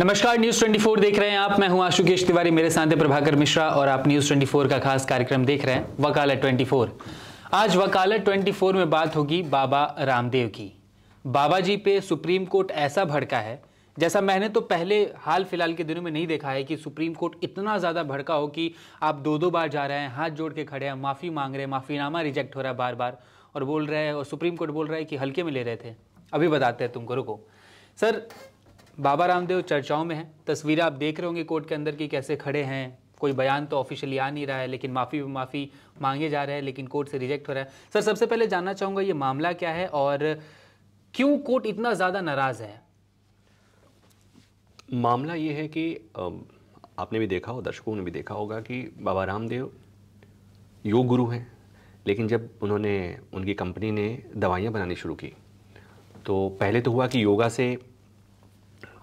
नमस्कार न्यूज 24 देख रहे हैं आप मैं हूं आशुकेश तिवारी मेरे साथ है प्रभाकर मिश्रा और आप न्यूज 24 का खास कार्यक्रम देख रहे हैं वकालत 24 आज वकालत 24 में बात होगी बाबा रामदेव की बाबा जी पे सुप्रीम कोर्ट ऐसा भड़का है जैसा मैंने तो पहले हाल फिलहाल के दिनों में नहीं देखा है कि सुप्रीम कोर्ट इतना ज़्यादा भड़का हो कि आप दो दो बार जा रहे हैं हाथ जोड़ के खड़े हैं माफ़ी मांग रहे हैं माफ़ीनामा रिजेक्ट हो रहा है बार बार और बोल रहे हैं और सुप्रीम कोर्ट बोल रहा है कि हल्के में ले रहे थे अभी बताते हैं तुमको रुको सर बाबा रामदेव चर्चाओं में हैं तस्वीरें आप देख रहे होंगे कोर्ट के अंदर कि कैसे खड़े हैं कोई बयान तो ऑफिशियली आ नहीं रहा है लेकिन माफ़ी माफ़ी मांगे जा रहे हैं लेकिन कोर्ट से रिजेक्ट हो रहा है सर सबसे पहले जानना चाहूँगा ये मामला क्या है और क्यों कोर्ट इतना ज़्यादा नाराज़ है मामला ये है कि आपने भी देखा हो दर्शकों ने भी देखा होगा कि बाबा रामदेव योग गुरु हैं लेकिन जब उन्होंने उनकी कंपनी ने दवाइयाँ बनानी शुरू की तो पहले तो हुआ कि योगा से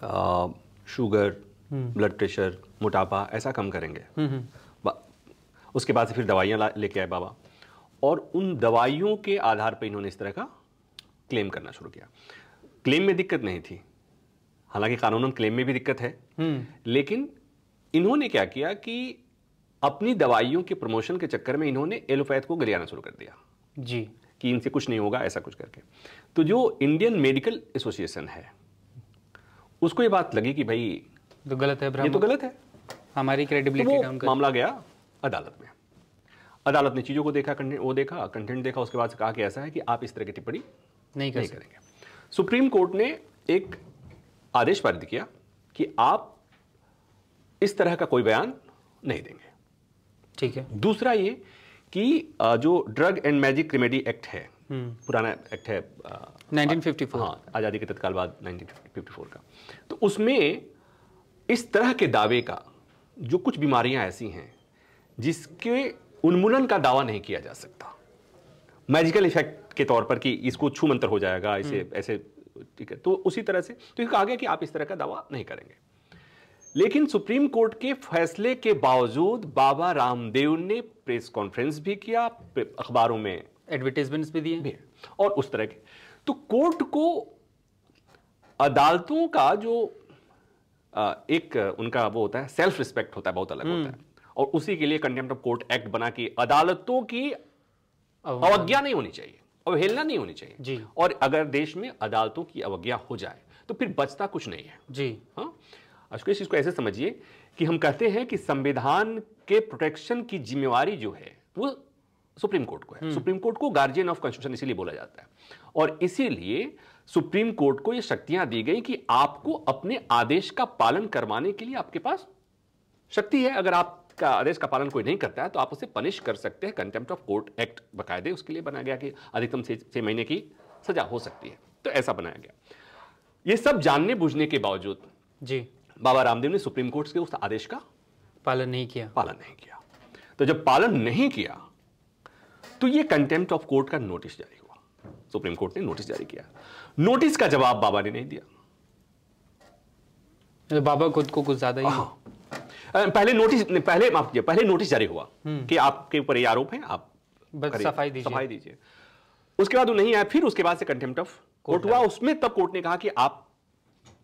शुगर ब्लड हम्म। प्रेशर मोटापा ऐसा कम करेंगे हम्म, हम्म। उसके बाद से फिर दवाइयाँ लेके आए बाबा और उन दवाइयों के आधार पर इन्होंने इस तरह का क्लेम करना शुरू किया क्लेम में दिक्कत नहीं थी हालांकि कानूनन क्लेम में भी दिक्कत है लेकिन इन्होंने क्या किया कि अपनी दवाइयों के प्रमोशन के चक्कर में इन्होंने एलोपैथ को गलियाना शुरू कर दिया जी कि इनसे कुछ नहीं होगा ऐसा कुछ करके तो जो इंडियन मेडिकल एसोसिएशन है उसको ये बात लगी कि भाई तो गलत है ये तो गलत है हमारी क्रेडिबिलिटी तो मामला गया अदालत में अदालत ने चीज़ों को देखा कंटेंट वो देखा कंटेंट देखा उसके बाद कहा कि ऐसा है कि आप इस तरह की टिप्पणी नहीं, कर नहीं करेंगे सुप्रीम कोर्ट ने एक आदेश पारित किया कि आप इस तरह का कोई बयान नहीं देंगे ठीक है दूसरा ये कि जो drug and magic remedy act है पुराना एक्ट है नाइनटीन फिफ्टी हाँ आज़ादी के तत्काल बाद नाइनटीन फिफ्टी फोर का तो उसमें इस तरह के दावे का जो कुछ बीमारियां ऐसी हैं जिसके उन्मूलन का दावा नहीं किया जा सकता मैजिकल इफेक्ट के तौर पर कि इसको छू मंतर हो जाएगा इसे हम्म। ऐसे ठीक है तो उसी तरह से तो कहा गया कि आप इस तरह का दावा नहीं करेंगे लेकिन सुप्रीम कोर्ट के फैसले के बावजूद बाबा रामदेव ने प्रेस कॉन्फ्रेंस भी किया अखबारों में एडवर्टीजमेंट्स भी दिए और उस तरह के तो कोर्ट को अदालतों का जो एक उनका वो होता है सेल्फ रिस्पेक्ट होता है बहुत अलग होता है हम्म। और उसी के लिए कंटेम्प्ट ऑफ कोर्ट एक्ट बना कि अदालतों की अवज्ञा नहीं होनी चाहिए अवहेलना नहीं होनी चाहिए जी और अगर देश में अदालतों की अवज्ञा हो जाए तो फिर बचता कुछ नहीं है जी हाँ अशकेश इसको ऐसे समझिए कि हम कहते हैं कि संविधान के प्रोटेक्शन की जिम्मेवारी जो है वो सुप्रीम कोर्ट को है हम्म। सुप्रीम कोर्ट को गार्जियन ऑफ कॉन्स्टिट्यूशन इसीलिए बोला जाता है और इसीलिए सुप्रीम कोर्ट को ये शक्तियां दी गई कि आपको अपने आदेश का पालन करवाने के लिए आपके पास शक्ति है अगर आप का आदेश का पालन कोई नहीं करता है तो आप उसे पनिश कर सकते हैं कंटेम्प्ट ऑफ कोर्ट एक्ट बकायदे उसके लिए बनाया गया कि अधिकतम छह महीने की सजा हो सकती है तो ऐसा बनाया गया ये सब जानने बूझने के बावजूद जी बाबा रामदेव ने सुप्रीम कोर्ट के उस आदेश का पालन नहीं किया पालन नहीं किया तो जब पालन नहीं किया तो ये कंटेम्प्ट ऑफ कोर्ट का नोटिस जारी हुआ सुप्रीम कोर्ट ने नोटिस जारी किया नोटिस का जवाब बाबा ने नहीं दिया तो बाबा खुद को कुछ ज्यादा ही हाँ। पहले नोटिस पहले माफ कीजिए पहले नोटिस जारी हुआ हम्म। कि आपके ऊपर ये आरोप है आप सफाई दीजिए सफाई दीजिए उसके बाद वो नहीं आया फिर उसके बाद से कंटेम्प्ट ऑफ कोर्ट हुआ उसमें तब कोर्ट ने कहा कि आप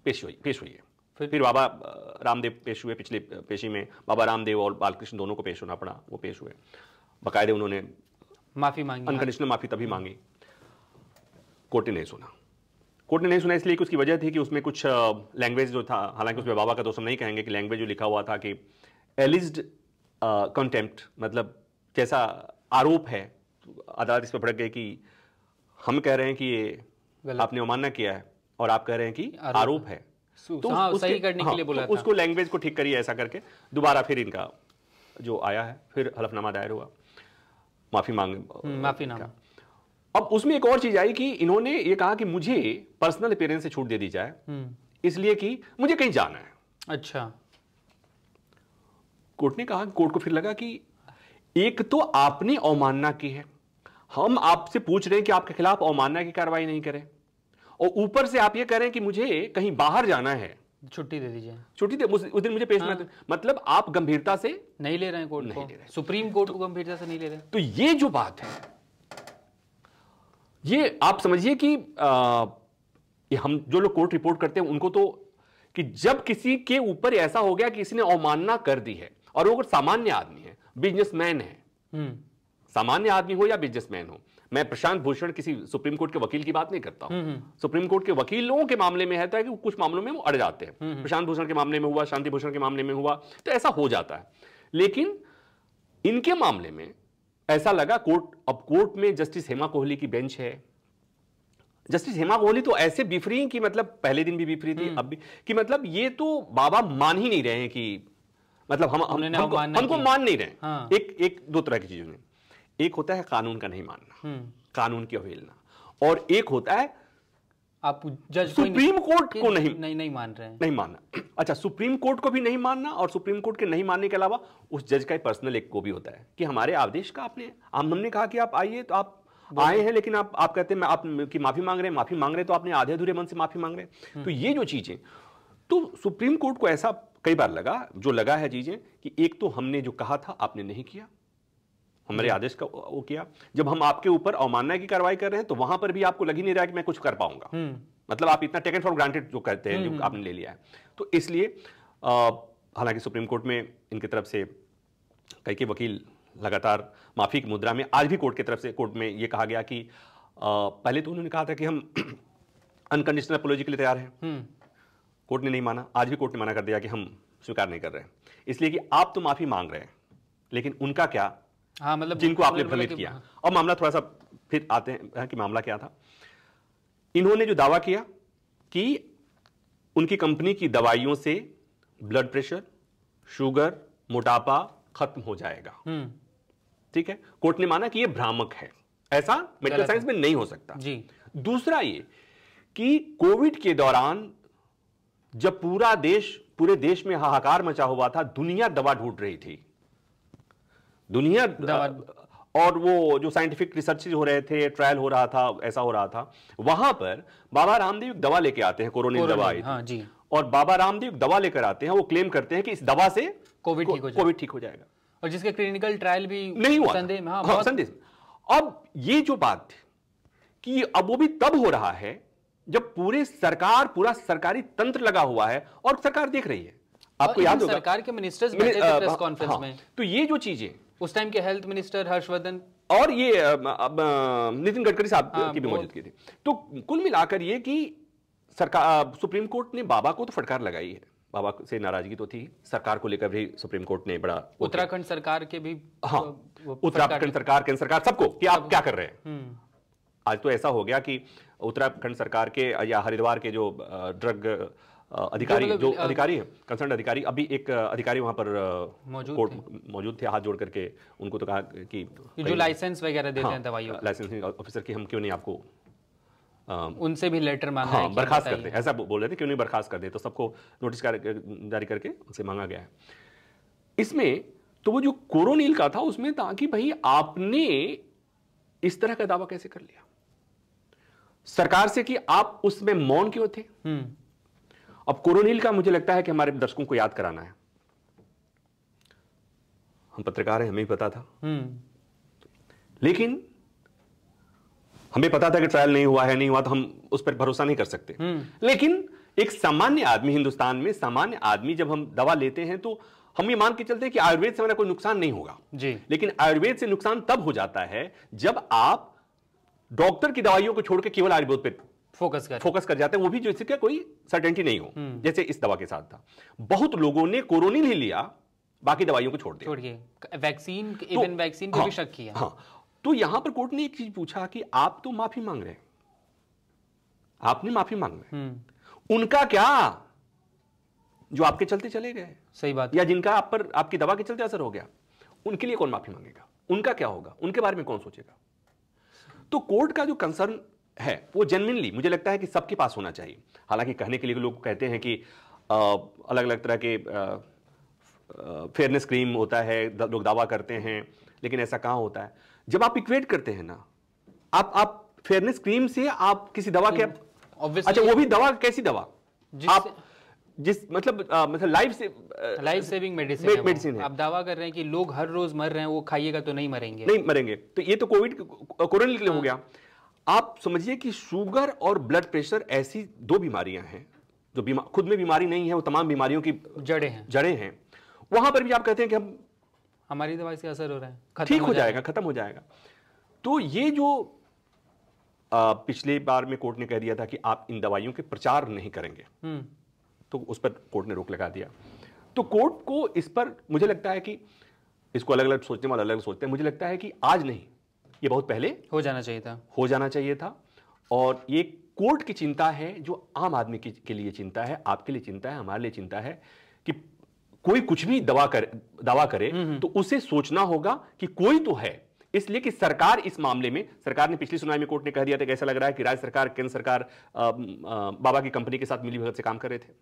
पेश हुई पेश हुई फिर, फिर बाबा रामदेव पेश हुए पिछले पेशी में बाबा रामदेव और बालकृष्ण दोनों को पेश होना पड़ा वो पेश हुए बकायदे उन्होंने माफी मांगी अनकंडीशनल माफी तभी मांगी कोर्ट ने नहीं सुना कोर्ट ने नहीं सुना इसलिए कि उसकी वजह थी कि उसमें कुछ लैंग्वेज जो था हालांकि उसमें बाबा का दोस्त तो हम नहीं कहेंगे कि लैंग्वेज जो लिखा हुआ था कि एलिज्ड कंटेम्प्ट मतलब जैसा आरोप है अदालत इस पर भड़क गई कि हम कह रहे हैं कि ये आपने अवमानना किया है और आप कह रहे हैं कि आरोप है तो हाँ, उसके, सही करने हाँ, के लिए हाँ, बोला तो उसको लैंग्वेज को ठीक करिए ऐसा करके दोबारा फिर इनका जो आया है फिर हलफनामा दायर हुआ माफी मांग हम्म, ना अब उसमें एक और चीज आई कि इन्होंने ये कहा कि मुझे पर्सनल अपेयरेंस से छूट दे दी जाए हम्म। इसलिए कि मुझे कहीं जाना है अच्छा कोर्ट ने कहा कोर्ट को फिर लगा कि एक तो आपने अवमानना की है हम आपसे पूछ रहे हैं कि आपके खिलाफ अवमानना की कार्रवाई नहीं करें और ऊपर से आप ये करें कि मुझे कहीं बाहर जाना है छुट्टी दे दीजिए छुट्टी दे उस, दिन मुझे पेश हाँ। मतलब आप गंभीरता से नहीं ले रहे हैं कोर्ट को सुप्रीम कोर्ट तो, को गंभीरता से नहीं ले रहे तो ये जो बात है ये आप समझिए कि आ, हम जो लोग कोर्ट रिपोर्ट करते हैं उनको तो कि जब किसी के ऊपर ऐसा हो गया कि किसी ने अवमानना कर दी है और वो सामान्य आदमी है बिजनेसमैन है हम्म। सामान्य आदमी हो या बिजनेसमैन हो मैं प्रशांत भूषण किसी सुप्रीम कोर्ट के वकील की बात नहीं करता हूं हम्म, हम्म। सुप्रीम कोर्ट के वकीलों के मामले में रहता तो है कि कुछ मामलों में वो अड़ जाते हैं हम्म, प्रशांत भूषण के मामले में हुआ शांति भूषण के मामले में हुआ तो ऐसा हो जाता है लेकिन इनके मामले में ऐसा लगा कोर्ट अब कोर्ट में जस्टिस हेमा कोहली की बेंच है जस्टिस हेमा कोहली तो ऐसे बिफरी कि मतलब पहले दिन भी बिफरी थी अब भी कि मतलब ये तो बाबा मान ही नहीं रहे हैं कि मतलब हम हमको, मान नहीं रहे हाँ। एक एक दो तरह की चीजों ने एक होता है कानून का नहीं मानना हम्म। कानून की अवहेलना और एक होता है आप जज सुप्रीम कोर्ट को नहीं नहीं नहीं मान रहे हैं नहीं मानना अच्छा सुप्रीम कोर्ट को भी नहीं मानना और सुप्रीम कोर्ट के नहीं मानने के अलावा उस जज का पर्सनल एक को भी होता है कि हमारे आदेश का आपने आम हमने कहा कि आप आइए तो आप आए हैं लेकिन आप आप कहते हैं आप की माफी मांग रहे हैं माफी मांग रहे हैं तो आपने आधे अधूरे मन से माफी मांग रहे हैं हम्म। तो ये जो चीजें तो सुप्रीम कोर्ट को ऐसा कई बार लगा जो लगा है चीजें कि एक तो हमने जो कहा था आपने नहीं किया हमारे आदेश का वो किया जब हम आपके ऊपर अवमानना की कार्रवाई कर रहे हैं तो वहां पर भी आपको लग ही नहीं रहा कि मैं कुछ कर पाऊंगा हम्म। मतलब आप इतना टेकन फॉर ग्रांटेड जो करते हैं जो हम्म। आपने ले लिया है तो इसलिए हालांकि सुप्रीम कोर्ट में इनकी तरफ से कई के वकील लगातार माफी की मुद्रा में आज भी कोर्ट की तरफ से कोर्ट में ये कहा गया कि आ, पहले तो उन्होंने कहा था कि हम अनकंडीशनल अपोलॉजी के लिए तैयार हैं हम्म। कोर्ट ने नहीं माना आज भी कोर्ट ने मना कर दिया कि हम स्वीकार नहीं कर रहे इसलिए कि आप तो माफ़ी मांग रहे हैं लेकिन उनका क्या हाँ मतलब जिनको आपने मतलब भ्रमित किया और हाँ। मामला थोड़ा सा फिर आते हैं कि मामला क्या था इन्होंने जो दावा किया कि उनकी कंपनी की दवाइयों से ब्लड प्रेशर शुगर मोटापा खत्म हो जाएगा हम्म। ठीक है कोर्ट ने माना कि यह भ्रामक है ऐसा मेडिकल साइंस में नहीं हो सकता जी दूसरा ये कि कोविड के दौरान जब पूरा देश पूरे देश में हाहाकार मचा हुआ था दुनिया दवा ढूंढ रही थी दुनिया और वो जो साइंटिफिक रिसर्च हो रहे थे ट्रायल हो रहा था ऐसा हो रहा था वहां पर बाबा रामदेव दवा लेके आते हैं कोरोना दवा हाँ, जी और बाबा रामदेव दवा लेकर आते हैं वो क्लेम करते हैं कि इस दवा से कोविड ठीक हो कोविड ठीक हो जाएगा और जिसके क्लिनिकल ट्रायल भी नहीं हुआ संदेह में हाँ, हाँ, संदेह अब ये जो बात कि अब वो भी तब हो रहा है जब पूरे सरकार पूरा सरकारी तंत्र लगा हुआ है और सरकार देख रही है आपको याद होगा सरकार के मिनिस्टर्स प्रेस कॉन्फ्रेंस में तो ये जो चीजें उस टाइम के हेल्थ मिनिस्टर हर्षवर्धन और ये नितिन गडकरी साहब हाँ, की भी मौजूद की थी तो कुल मिलाकर ये कि सरकार सुप्रीम कोर्ट ने बाबा को तो फटकार लगाई है बाबा से नाराजगी तो थी सरकार को लेकर भी सुप्रीम कोर्ट ने बड़ा उत्तराखंड सरकार के भी हाँ उत्तराखंड सरकार केंद्र सरकार सबको कि आप क्या कर रहे हैं हम्म। आज तो ऐसा हो गया कि उत्तराखंड सरकार के या हरिद्वार के जो ड्रग अधिकारी जो, मतलब, अधिकारी है कंसर्न अधिकारी अभी एक अधिकारी वहां पर मौजूद मौजूद थे हाथ जोड़ करके उनको तो कहा कि जो लाइसेंस वगैरह देते हाँ, हैं दवाइयों लाइसेंसिंग ऑफिसर की हम क्यों नहीं आपको आ, उनसे भी लेटर मांगा हाँ, बर्खास्त करते हैं ऐसा बोल रहे थे क्यों नहीं बर्खास्त कर दे तो सबको नोटिस जारी करके उनसे मांगा गया है इसमें तो वो जो कोरोनील का था उसमें था कि भाई आपने इस तरह का दावा कैसे कर लिया सरकार से कि आप उसमें मौन क्यों थे हम्म। अब कोरोनिल का मुझे लगता है कि हमारे दर्शकों को याद कराना है हम पत्रकार हैं हमें पता था हम्म। लेकिन हमें पता था कि ट्रायल नहीं हुआ है नहीं हुआ तो हम उस पर भरोसा नहीं कर सकते हम्म। लेकिन एक सामान्य आदमी हिंदुस्तान में सामान्य आदमी जब हम दवा लेते हैं तो हम ये मान के चलते हैं कि आयुर्वेद से हमारा कोई नुकसान नहीं होगा जी लेकिन आयुर्वेद से नुकसान तब हो जाता है जब आप डॉक्टर की दवाइयों को छोड़कर केवल आयुर्वेद पर फोकस कर फोकस कर जाते हैं वो भी जो इसका कोई सर्टेनिटी नहीं हो हम्म। जैसे इस दवा के साथ था बहुत लोगों ने कोरोनी ले लिया बाकी दवाइयों को छोड़ दिया छोड़िए वैक्सीन इवन वैक्सीन को भी हाँ, शक किया हाँ तो यहां पर कोर्ट ने एक चीज पूछा कि आप तो माफी मांग रहे हैं आपने माफी मांग रहे हम्म। उनका क्या जो आपके चलते चले गए सही बात या जिनका आप पर आपकी दवा के चलते असर हो गया उनके लिए कौन माफी मांगेगा उनका क्या होगा उनके बारे में कौन सोचेगा तो कोर्ट का जो कंसर्न है वो जेनविनली मुझे लगता है कि सबके पास होना चाहिए हालांकि कहने के लिए लोग कहते हैं कि आ, अलग अलग तरह के फेयरनेस क्रीम होता है द, लोग दावा करते हैं लेकिन ऐसा कहाँ होता है जब आप इक्वेट करते हैं ना आप आप फेयरनेस क्रीम से आप किसी दवा के अच्छा वो भी दवा कैसी दवा आप जिस मतलब आ, मतलब लाइफ से लाइफ सेविंग मेडिसिन है, मेडिसिन है आप दावा कर रहे हैं कि लोग हर रोज मर रहे हैं वो खाइएगा तो नहीं मरेंगे नहीं मरेंगे तो ये तो कोविड कोरोना के लिए हो हाँ। गया आप समझिए कि शुगर और ब्लड प्रेशर ऐसी दो बीमारियां हैं जो बीमा खुद में बीमारी नहीं है वो तमाम बीमारियों की जड़े हैं जड़े हैं वहां पर भी आप कहते हैं कि हम हमारी दवाई से असर हो रहा है ठीक हो जाएगा खत्म हो जाएगा तो ये जो आ, पिछले बार में कोर्ट ने कह दिया था कि आप इन दवाइयों के प्रचार नहीं करेंगे हम्म। तो उस पर कोर्ट ने रोक लगा दिया तो कोर्ट को इस पर मुझे लगता है कि इसको अलग अलग सोचने वाले अलग सोचते हैं मुझे लगता है कि आज नहीं ये बहुत पहले हो जाना चाहिए था हो जाना चाहिए था और ये कोर्ट की चिंता है जो आम आदमी के लिए चिंता है आपके लिए चिंता है हमारे लिए चिंता है कि कोई कुछ भी दवा कर दवा करे हम्म, हम्म। तो उसे सोचना होगा कि कोई तो है इसलिए कि सरकार इस मामले में सरकार ने पिछली सुनाई में कोर्ट ने कह दिया था कि ऐसा लग रहा है कि राज्य सरकार केंद्र सरकार आ, आ, बाबा की कंपनी के साथ मिली भगत से काम कर रहे थे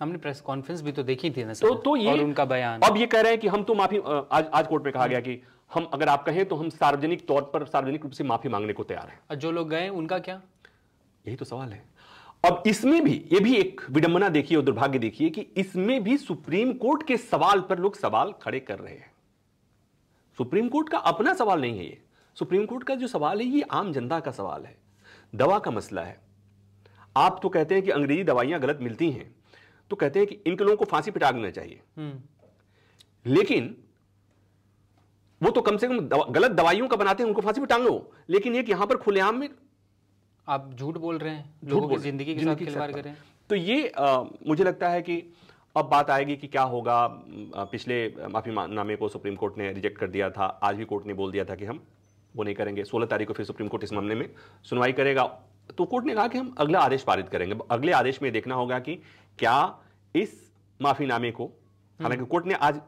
हमने प्रेस कॉन्फ्रेंस भी तो देखी थी ना तो, तो ये उनका बयान अब ये कह रहे हैं कि हम तो माफी आज आज कोर्ट में कहा गया कि हम अगर आप कहें तो हम सार्वजनिक तौर पर सार्वजनिक रूप से माफी मांगने को तैयार हैं जो लोग गए उनका क्या यही तो सवाल है अब इसमें भी ये भी एक विडंबना देखिए और दुर्भाग्य देखिए कि इसमें भी सुप्रीम कोर्ट के सवाल पर लोग सवाल खड़े कर रहे हैं सुप्रीम कोर्ट का अपना सवाल नहीं है ये सुप्रीम कोर्ट का जो सवाल है ये आम जनता का सवाल है दवा का मसला है आप तो कहते हैं कि अंग्रेजी दवाइयां गलत मिलती हैं तो कहते हैं कि इनके लोगों को फांसी पिटा देना चाहिए हम्म। लेकिन वो तो कम से कम गलत दवाइयों का बनाते हैं उनको फांसी में टांगो लेकिन एक यहां पर खुलेआम में आप झूठ बोल रहे हैं झूठ बोल जिंदगी के साथ खिलवाड़ कर रहे हैं तो ये आ, मुझे लगता है कि अब बात आएगी कि क्या होगा पिछले माफी नामे को सुप्रीम कोर्ट ने रिजेक्ट कर दिया था आज भी कोर्ट ने बोल दिया था कि हम वो नहीं करेंगे सोलह तारीख को फिर सुप्रीम कोर्ट इस मामले में सुनवाई करेगा तो कोर्ट ने कहा कि हम अगला आदेश पारित करेंगे अगले आदेश में देखना होगा कि क्या इस माफीनामे को हालांकि हम्म। कोर्ट ने आज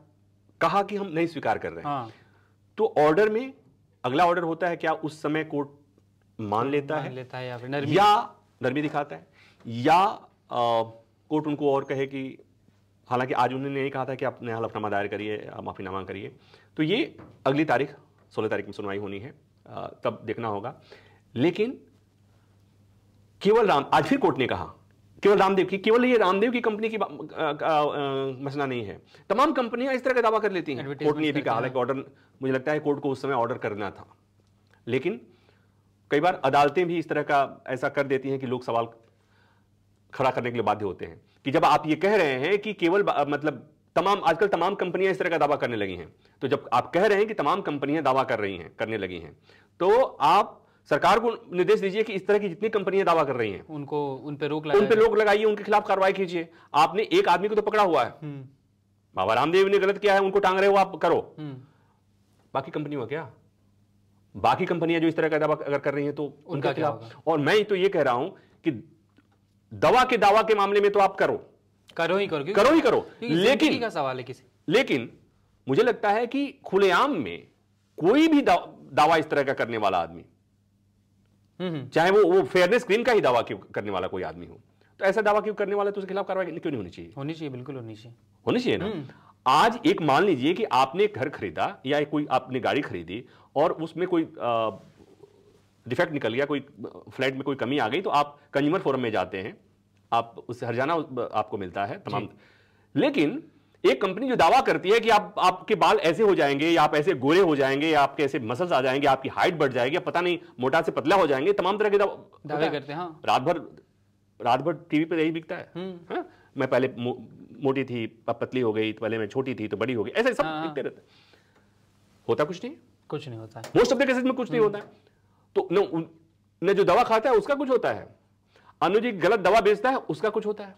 कहा कि हम नहीं स्वीकार कर रहे हैं हाँ। तो ऑर्डर में अगला ऑर्डर होता है क्या उस समय कोर्ट मान लेता है लेता है या नर्मी या नरमी दिखाता है या कोर्ट उनको और कहे कि हालांकि आज उन्होंने नहीं कहा था कि आप नया हलफनामा दायर करिए माफीनामा करिए तो ये अगली तारीख सोलह तारीख में सुनवाई होनी है आ, तब देखना होगा लेकिन केवल राम आज फिर कोर्ट ने कहा केवल रामदेव की केवल ये रामदेव की कंपनी की मसला नहीं है तमाम कंपनियां इस तरह का दावा कर लेती हैं कोर्ट ने भी कहा ऑर्डर मुझे लगता है कोर्ट को उस समय ऑर्डर करना था लेकिन कई बार अदालतें भी इस तरह का ऐसा कर देती हैं कि लोग सवाल खड़ा करने के लिए बाध्य होते हैं कि जब आप ये कह रहे हैं कि केवल मतलब तमाम आजकल तमाम कंपनियां इस तरह का दावा करने लगी हैं तो जब आप कह रहे हैं कि तमाम कंपनियां दावा कर रही हैं करने लगी हैं तो आप सरकार को निर्देश दीजिए कि इस तरह की जितनी कंपनियां दावा कर रही हैं उनको उन पे रोक उन पे रोक लगाइए उनके खिलाफ कार्रवाई कीजिए आपने एक आदमी को तो पकड़ा हुआ है हम्म। बाबा रामदेव ने गलत किया है उनको टांग रहे हो आप करो हम्म। बाकी कंपनियों का क्या बाकी कंपनियां जो इस तरह का दावा अगर कर रही हैं तो उनका खिलाफ और मैं तो ये कह रहा हूं कि दवा के दावा के मामले में तो आप करो करो ही करो करो ही करो लेकिन का सवाल है किसी लेकिन मुझे लगता है कि खुलेआम में कोई भी दावा इस तरह का करने वाला आदमी हम्म। चाहे वो वो फेयरनेस क्लेम का ही दावा क्यों करने वाला कोई आदमी हो तो ऐसा दावा क्यों करने वाला तो उसके खिलाफ कार्रवाई क्यों नहीं होनी चाहिए होनी चाहिए बिल्कुल होनी चाहिए होनी चाहिए ना हम्म। आज एक मान लीजिए कि आपने घर खरीदा या कोई आपने गाड़ी खरीदी और उसमें कोई डिफेक्ट निकल गया कोई फ्लैट में कोई कमी आ गई तो आप कंज्यूमर फोरम में जाते हैं आप उससे हरजाना आपको मिलता है तमाम लेकिन एक कंपनी जो दावा करती है कि आप आपके बाल ऐसे हो जाएंगे या आप ऐसे गोरे हो जाएंगे या आपके ऐसे मसल्स आ जाएंगे आपकी हाइट बढ़ जाएगी पता नहीं मोटा से पतला हो जाएंगे तमाम तरह के दावे करते हैं हाँ। रात भर रात भर टीवी पर यही बिकता है हम्म। हाँ? मैं पहले मोटी थी पतली हो गई तो पहले मैं छोटी थी तो बड़ी हो गई ऐसे सब हाँ। बिकते रहते होता कुछ नहीं कुछ नहीं होता मोस्ट ऑफ द केसेस में कुछ नहीं होता है तो न जो दवा खाता है उसका कुछ होता है अनुजी गलत दवा बेचता है उसका कुछ होता है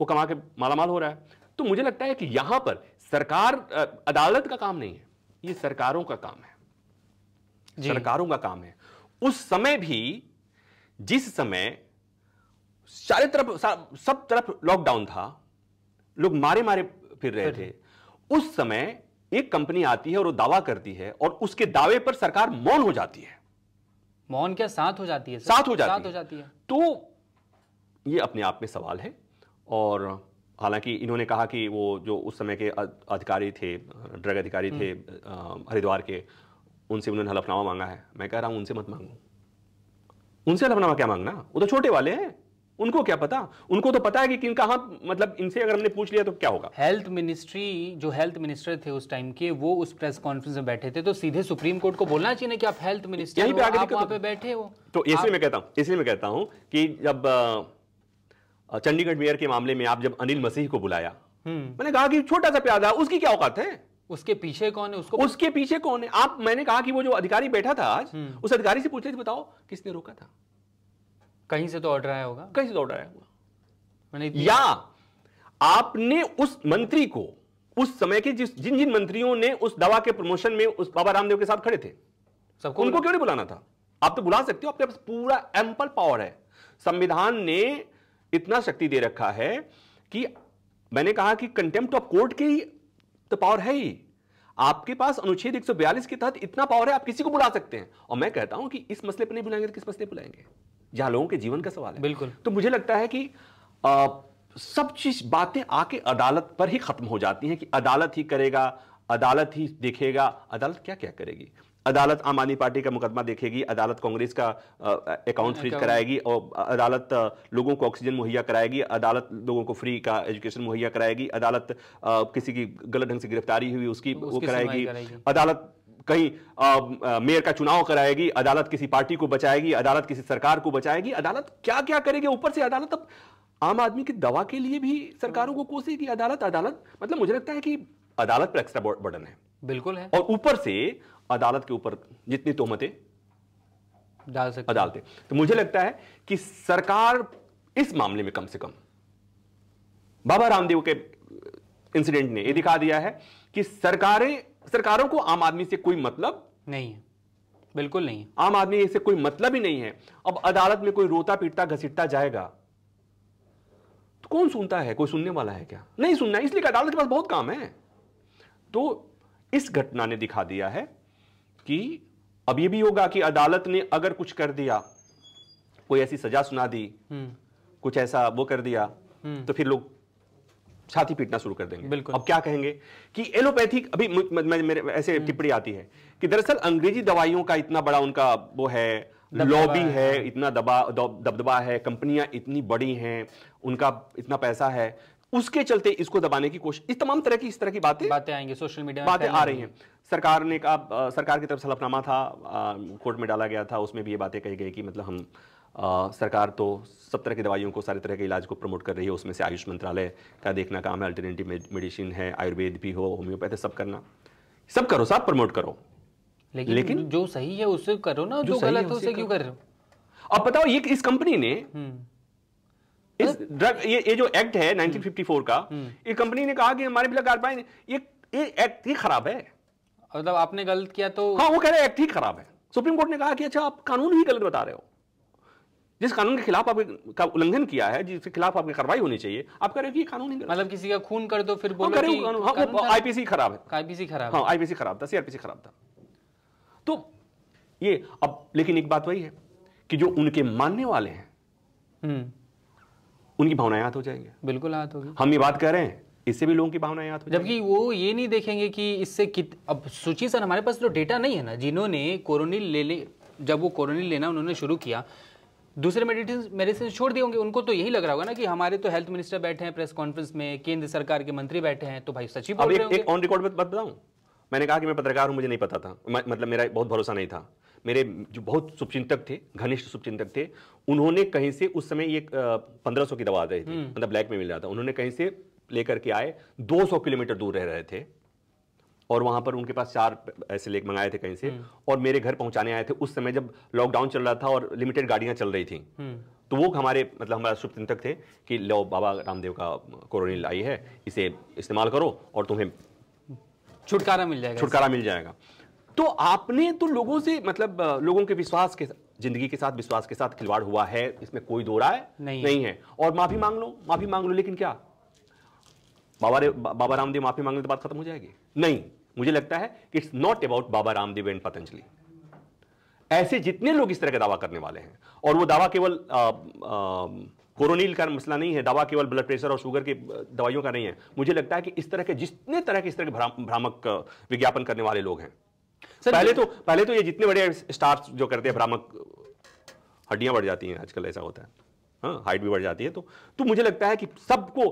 वो कमा के मालामाल हो रहा है तो मुझे लगता है कि यहां पर सरकार अदालत का काम नहीं है ये सरकारों का काम है सरकारों का काम है उस समय भी जिस समय सारे तरफ सब तरफ लॉकडाउन था लोग मारे मारे फिर रहे थे उस समय एक कंपनी आती है और वो दावा करती है और उसके दावे पर सरकार मौन हो जाती है मौन क्या साथ हो जाती है सर? साथ हो जाती, साथ है। हो जाती है तो ये अपने आप में सवाल है और हालांकि इन्होंने कहा कि वो जो उस समय के अधिकारी थे ड्रग अधिकारी थे हम्म। हरिद्वार के उनसे उन्होंने हलफनामा मांगा है मैं कह रहा हूँ उनसे मत मांगो उनसे हलफनामा क्या मांगना वो तो छोटे वाले हैं उनको क्या पता उनको तो पता है कि किन कहा मतलब इनसे अगर हमने पूछ लिया तो क्या होगा हेल्थ मिनिस्ट्री जो हेल्थ मिनिस्टर थे उस टाइम के वो उस प्रेस कॉन्फ्रेंस में बैठे थे तो सीधे सुप्रीम कोर्ट को बोलना चाहिए कि आप हेल्थ मिनिस्टर यहीं पे आगे आप तो, पे बैठे हो तो इसलिए मैं कहता हूं इसलिए मैं कहता हूं कि जब आ, चंडीगढ़ मेयर के मामले में आप जब अनिल मसीह को बुलाया हम्म। मैंने कहा कि छोटा सा प्याजा उसकी क्या औकात है उसके पीछे कौन है उसको उसके पीछे कौन है आप मैंने कहा कि वो जो अधिकारी बैठा था आज हम्म। उस अधिकारी से पूछ रहे थे बताओ किसने रोका था कहीं से तो ऑर्डर आया होगा कहीं से तो ऑर्डर आया होगा मैंने या आपने उस मंत्री को उस समय के जिस जिन जिन मंत्रियों ने उस दवा के प्रमोशन में उस बाबा रामदेव के साथ खड़े थे सबको उनको क्यों नहीं बुलाना था आप तो बुला सकते हो आपके पास पूरा एम्पल पावर है संविधान ने इतना शक्ति दे रखा है कि मैंने कहा कि कंटेम्प्ट ऑफ कोर्ट की तो पावर है ही आपके पास अनुच्छेद 142 के तहत इतना पावर है आप किसी को बुला सकते हैं और मैं कहता हूं कि इस मसले पर नहीं बुलाएंगे तो किस मसले पर बुलाएंगे जहां लोगों के जीवन का सवाल है बिल्कुल तो मुझे लगता है कि आ, सब चीज बातें आके अदालत पर ही खत्म हो जाती हैं कि अदालत ही करेगा अदालत ही देखेगा अदालत क्या क्या करेगी अदालत आम आदमी पार्टी का मुकदमा देखेगी अदालत कांग्रेस का अकाउंट फ्रीज कराएगी और अदालत लोगों को ऑक्सीजन मुहैया कराएगी अदालत लोगों को फ्री का एजुकेशन मुहैया कराएगी अदालत किसी की गलत ढंग से गिरफ्तारी हुई उसकी, वो कराएगी, कराएगी। अदालत कहीं मेयर का चुनाव कराएगी अदालत किसी पार्टी को बचाएगी अदालत किसी सरकार को बचाएगी अदालत क्या क्या करेगी ऊपर से अदालत अब आम आदमी की दवा के लिए भी सरकारों को कोसेगी अदालत अदालत मतलब मुझे लगता है कि अदालत पर एक्स्ट्रा बर्डन है बिल्कुल है और ऊपर से अदालत के ऊपर जितनी तोहमतें डाल सकते अदालतें तो मुझे लगता है कि सरकार इस मामले में कम से कम बाबा रामदेव के इंसिडेंट ने यह दिखा दिया है कि सरकारें सरकारों को आम आदमी से कोई मतलब नहीं है बिल्कुल नहीं आम आदमी इससे कोई मतलब ही नहीं है अब अदालत में कोई रोता पीटता घसीटता जाएगा तो कौन सुनता है कोई सुनने वाला है क्या नहीं सुनना है इसलिए अदालत के पास बहुत काम है तो इस घटना ने दिखा दिया है कि अब ये भी होगा कि अदालत ने अगर कुछ कर दिया कोई ऐसी सजा सुना दी हम्म। कुछ ऐसा वो कर दिया हम्म। तो फिर लोग छाती पीटना शुरू कर देंगे बिल्कुल अब क्या कहेंगे कि एलोपैथिक अभी मेरे ऐसे हम्म। टिप्पणी आती है कि दरअसल अंग्रेजी दवाइयों का इतना बड़ा उनका वो है लॉबी है इतना दबा दबदबा है कंपनियां इतनी बड़ी हैं उनका इतना पैसा है उसके चलते इसको दबाने की कोशिश इस तमाम तरह की इस तरह की बातें बातें आएंगी सोशल मीडिया बातें आ रही हैं सरकार ने कहा सरकार की तरफ से हलफनामा था कोर्ट में डाला गया था उसमें भी ये बातें कही गई कि मतलब हम आ, सरकार तो सब तरह की दवाइयों को सारे तरह के इलाज को प्रमोट कर रही है उसमें से आयुष मंत्रालय का देखना काम है अल्टरनेटिव मेडिसिन है आयुर्वेद भी हो होम्योपैथी सब करना सब करो साहब प्रमोट करो लेकिन, लेकिन जो सही है उसे करो ना जो, जो गलत है उसे क्यों कर रहे हो अब बताओ ये इस कंपनी ने हम्म। इस ड्रग हाँ। ये ये जो एक्ट है 1954 हम्म। का हम्म। ये कंपनी ने कहा कि हमारे बिला कार्बाइन ये ये एक्ट ही खराब है मतलब आपने गलत किया तो हाँ वो कह रहे एक्ट ही खराब है सुप्रीम कोर्ट ने कहा कि अच्छा आप कानून ही गलत बता रहे हो जिस कानून के खिलाफ आपने का उल्लंघन किया है जिसके खिलाफ आपकी कार्रवाई होनी चाहिए आप कह रहे हो कि कानून ही मतलब किसी का खून कर दो फिर बोलो हाँ, कि कानून आईपीसी हाँ, खराब है आईपीसी खराब हाँ आईपीसी खराब था सीआरपीसी खराब था तो ये अब लेकिन एक बात वही है कि जो उनके मानने वाले हैं हम्म। उनकी भावनाएं हाथ हो जाएंगी बिल्कुल हाथ होगी हम ये बात कर रहे हैं इससे भी लोगों की भावना याद हो जबकि वो ये नहीं देखेंगे कि इससे कित अब सूची सर हमारे पास जो तो डेटा नहीं है ना जिन्होंने कोरोनिल ले ले जब वो कोरोनिल लेना उन्होंने शुरू किया दूसरे मेडिसिन मेडिसिन छोड़ दिए होंगे उनको तो यही लग रहा होगा ना कि हमारे तो हेल्थ मिनिस्टर बैठे हैं प्रेस कॉन्फ्रेंस में केंद्र सरकार के मंत्री बैठे हैं तो भाई सचिव अब एक, ऑन रिकॉर्ड में बताऊं मैंने कहा कि मैं पत्रकार हूं मुझे नहीं पता था मतलब मेरा बहुत भरोसा नहीं था मेरे जो बहुत शुभचिंतक थे घनिष्ठ शुभचिंतक थे उन्होंने कहीं से उस समय ये पंद्रह सौ की दवा आ रही थी हम्म। मतलब ब्लैक में मिल रहा था उन्होंने कहीं से लेकर के आए दो सौ किलोमीटर दूर रह रहे थे और वहां पर उनके पास चार ऐसे लेख मंगाए थे कहीं से हम्म। और मेरे घर पहुंचाने आए थे उस समय जब लॉकडाउन चल रहा था और लिमिटेड गाड़ियां चल रही थी हम्म। तो वो हमारे मतलब हमारा चिंतक थे कि लो बाबा रामदेव का कोरोनिल आई है इसे इस्तेमाल करो और तुम्हें छुटकारा मिल जाएगा छुटकारा मिल जाएगा तो आपने तो लोगों से मतलब लोगों के विश्वास के जिंदगी के साथ विश्वास के साथ खिलवाड़ हुआ है इसमें कोई दो राय नहीं, नहीं है और माफी मांग लो माफी मांग लो लेकिन क्या बाबा बाबा रामदेव माफी मांगने तो बात खत्म हो जाएगी नहीं मुझे लगता है कि it's not about Baba Ramdev and Patanjali ऐसे जितने लोग इस तरह का दावा करने वाले हैं और वो दावा केवल कोरोनिल का मसला नहीं है दावा केवल ब्लड प्रेशर और शुगर के दवाइयों का नहीं है मुझे लगता है कि इस तरह के जितने तरह के इस तरह के भ्रामक विज्ञापन करने वाले लोग हैं सर पहले तो पहले तो ये जितने बड़े स्टार्स जो करते हैं भ्रामक हड्डियां बढ़ जाती हैं आजकल ऐसा होता है हाँ हाइट भी बढ़ जाती है तो तो मुझे लगता है कि सबको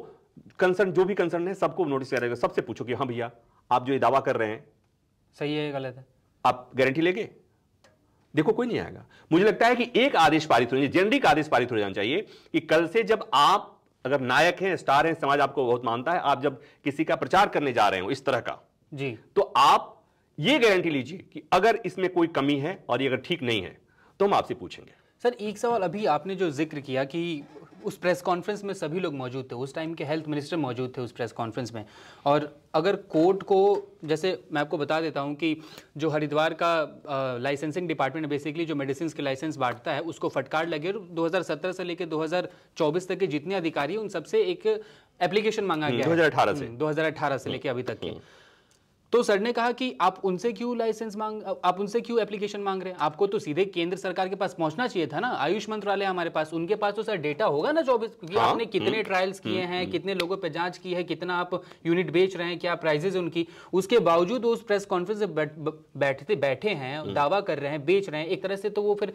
कंसर्न जो भी कंसर्न है सबको नोटिस करेगा सबसे पूछो कि हाँ भैया आप जो ये दावा कर रहे हैं सही है गलत है आप गारंटी लेंगे देखो कोई नहीं आएगा मुझे लगता है कि एक आदेश पारित होने जेनरिक आदेश पारित हो जाना चाहिए कि कल से जब आप अगर नायक हैं स्टार हैं समाज आपको बहुत मानता है आप जब किसी का प्रचार करने जा रहे हो इस तरह का जी तो आप ये गारंटी लीजिए कि अगर इसमें कोई कमी है और ये अगर ठीक नहीं है तो हम आपसे पूछेंगे सर एक सवाल अभी आपने जो जिक्र किया कि उस प्रेस कॉन्फ्रेंस में सभी लोग मौजूद थे उस टाइम के हेल्थ मिनिस्टर मौजूद थे उस प्रेस कॉन्फ्रेंस में और अगर कोर्ट को जैसे मैं आपको बता देता हूं कि जो हरिद्वार का लाइसेंसिंग डिपार्टमेंट बेसिकली जो मेडिसिन के लाइसेंस बांटता है उसको फटकार लगे और 2017 से लेकर दो तक के जितने अधिकारी उन सबसे एक एप्लीकेशन मांगा गया दो हजार से हम्म, दो से लेकर अभी तक के हम्म। तो सर ने कहा कि आप उनसे क्यों लाइसेंस मांग आप उनसे क्यों एप्लीकेशन मांग रहे हैं आपको तो सीधे केंद्र सरकार के पास पहुंचना चाहिए था ना आयुष मंत्रालय हमारे पास उनके पास तो सर डेटा होगा ना चौबीस हाँ? आपने कितने ट्रायल्स हम्म। किए हम्म। हैं हम्म। कितने लोगों पर जांच की है कितना आप यूनिट बेच रहे हैं क्या प्राइजेज उनकी उसके बावजूद उस प्रेस कॉन्फ्रेंस में बैठते बैठे हैं दावा कर रहे हैं बेच रहे हैं एक तरह से तो वो फिर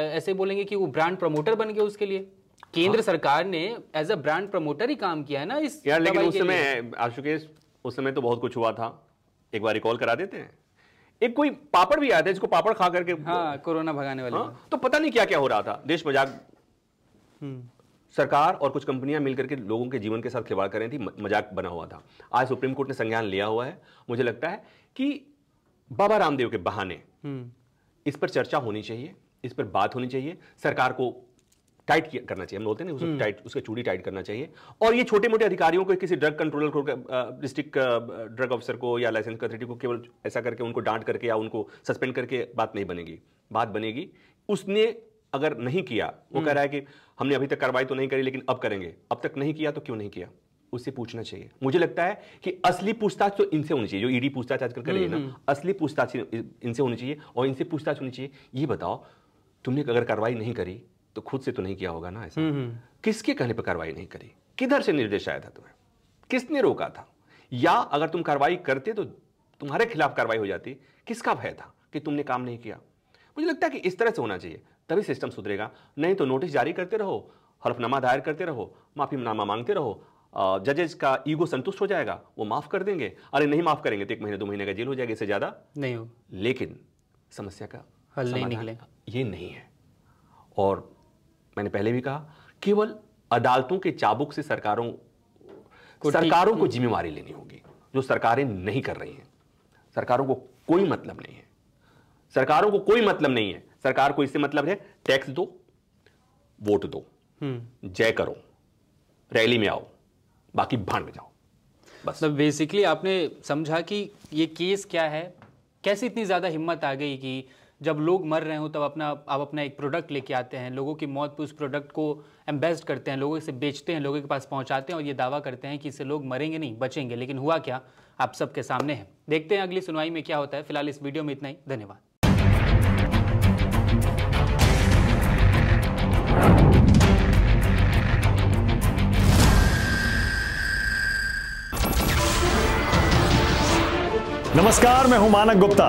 ऐसे बोलेंगे कि वो ब्रांड प्रमोटर बन गए उसके लिए केंद्र हाँ। सरकार ने एज अ ब्रांड प्रमोटर ही काम किया है ना इस यार लेकिन उस समय आशुकेश उस समय तो बहुत कुछ हुआ था एक बार रिकॉल करा देते हैं एक कोई पापड़ भी आया था जिसको पापड़ खा करके हाँ, कोरोना भगाने वाले हाँ, तो पता नहीं क्या क्या हो रहा था देश मजाक हम्म। सरकार और कुछ कंपनियां मिलकर के लोगों के जीवन के साथ खिलवाड़ कर रही थी मजाक बना हुआ था आज सुप्रीम कोर्ट ने संज्ञान लिया हुआ है मुझे लगता है कि बाबा रामदेव के बहाने हम्म। इस पर चर्चा होनी चाहिए इस पर बात होनी चाहिए सरकार को टाइट करना चाहिए हम बोलते हैं ना उसको टाइट हम्म। उसका चूड़ी टाइट करना चाहिए और ये छोटे मोटे अधिकारियों को किसी ड्रग कंट्रोलर को डिस्ट्रिक्ट ड्रग अफसर को या लाइसेंस अथॉरिटी को केवल ऐसा करके उनको डांट करके या उनको सस्पेंड करके बात नहीं बनेगी बात बनेगी उसने अगर नहीं किया वो कह हम्म। रहा है कि हमने अभी तक कार्रवाई तो नहीं करी लेकिन अब करेंगे अब तक नहीं किया तो क्यों नहीं किया उससे पूछना चाहिए मुझे लगता है कि असली पूछताछ तो इनसे होनी चाहिए जो ईडी e पूछताछ आजकल कर रही है ना हम्म, असली पूछताछ इनसे होनी चाहिए और इनसे पूछताछ होनी चाहिए ये बताओ तुमने अगर कार्रवाई नहीं करी तो खुद से तो नहीं किया होगा ना ऐसा हम्म, हम्म। किसके कहने पर कार्रवाई नहीं करी किधर से निर्देश आया था तुम्हें किसने रोका था या अगर तुम कार्रवाई करते तो तुम्हारे खिलाफ कार्रवाई हो जाती किसका भय था कि तुमने काम नहीं किया मुझे लगता है कि इस तरह से होना चाहिए तभी सिस्टम सुधरेगा नहीं तो नोटिस जारी करते रहो हलफनामा दायर करते रहो माफी नामा मांगते रहो जजेज का ईगो संतुष्ट हो जाएगा वो माफ़ कर देंगे अरे नहीं माफ़ करेंगे तो एक महीने दो महीने का जेल हो जाएगा इससे ज़्यादा नहीं हो लेकिन समस्या का हल नहीं निकलेगा ये नहीं है और मैंने पहले भी कहा केवल अदालतों के चाबुक से सरकारों को सरकारों को जिम्मेवारी लेनी होगी जो सरकारें नहीं कर रही हैं सरकारों को कोई मतलब नहीं है सरकारों को कोई मतलब नहीं है सरकार को इससे मतलब है टैक्स दो वोट दो हम्म। जय करो रैली में आओ बाकी भांड में जाओ बस मतलब बेसिकली आपने समझा कि ये केस क्या है कैसे इतनी ज़्यादा हिम्मत आ गई कि जब लोग मर रहे हो तब अपना आप अपना एक प्रोडक्ट लेके आते हैं लोगों की मौत पर उस प्रोडक्ट को एम्बेस्ट करते हैं लोगों से बेचते हैं लोगों के पास पहुंचाते हैं और ये दावा करते हैं कि इससे लोग मरेंगे नहीं बचेंगे लेकिन हुआ क्या आप सबके सामने है देखते हैं अगली सुनवाई में क्या होता है फिलहाल इस वीडियो में इतना ही धन्यवाद नमस्कार मैं हूं मानक गुप्ता